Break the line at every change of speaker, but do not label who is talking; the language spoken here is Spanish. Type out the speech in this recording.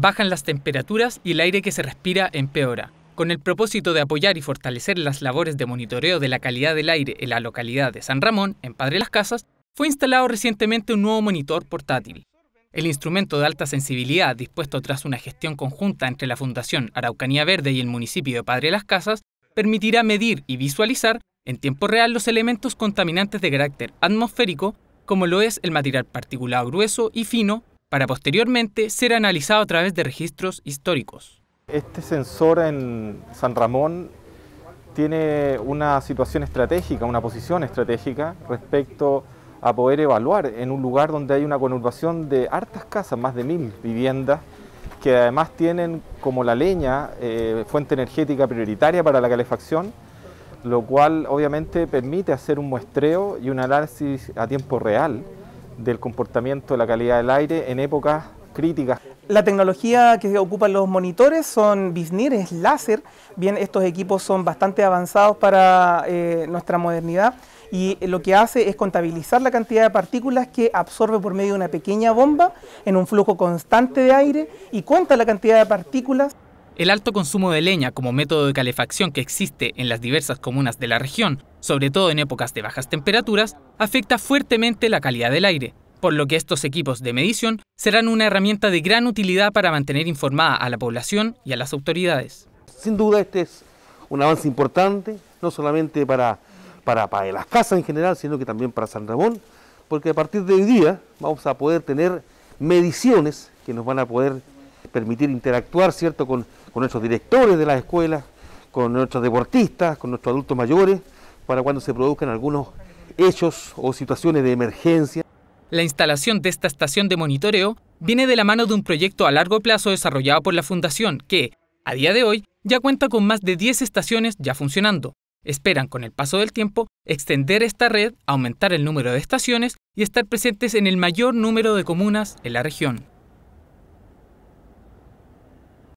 bajan las temperaturas y el aire que se respira empeora. Con el propósito de apoyar y fortalecer las labores de monitoreo de la calidad del aire en la localidad de San Ramón, en Padre Las Casas, fue instalado recientemente un nuevo monitor portátil. El instrumento de alta sensibilidad, dispuesto tras una gestión conjunta entre la Fundación Araucanía Verde y el municipio de Padre Las Casas, permitirá medir y visualizar en tiempo real los elementos contaminantes de carácter atmosférico, como lo es el material particulado grueso y fino para posteriormente ser analizado a través de registros históricos.
Este sensor en San Ramón tiene una situación estratégica, una posición estratégica respecto a poder evaluar en un lugar donde hay una conurbación de hartas casas, más de mil viviendas, que además tienen como la leña eh, fuente energética prioritaria para la calefacción, lo cual obviamente permite hacer un muestreo y un análisis
a tiempo real del comportamiento de la calidad del aire en épocas críticas. La tecnología que ocupan los monitores son bisnir, es láser. Bien, estos equipos son bastante avanzados para eh, nuestra modernidad y lo que hace es contabilizar la cantidad de partículas que absorbe por medio de una pequeña bomba en un flujo constante de aire y cuenta la cantidad de partículas.
El alto consumo de leña como método de calefacción que existe en las diversas comunas de la región, sobre todo en épocas de bajas temperaturas, afecta fuertemente la calidad del aire, por lo que estos equipos de medición serán una herramienta de gran utilidad para mantener informada a la población y a las autoridades. Sin duda este es
un avance importante, no solamente para, para, para las casas en general, sino que también para San Ramón, porque a partir de hoy día vamos a poder tener mediciones que nos van a poder permitir interactuar, ¿cierto?, con, con nuestros directores de las escuelas, con nuestros deportistas, con nuestros adultos mayores, para cuando se produzcan algunos hechos o situaciones de emergencia.
La instalación de esta estación de monitoreo viene de la mano de un proyecto a largo plazo desarrollado por la Fundación que, a día de hoy, ya cuenta con más de 10 estaciones ya funcionando. Esperan, con el paso del tiempo, extender esta red, aumentar el número de estaciones y estar presentes en el mayor número de comunas en la región.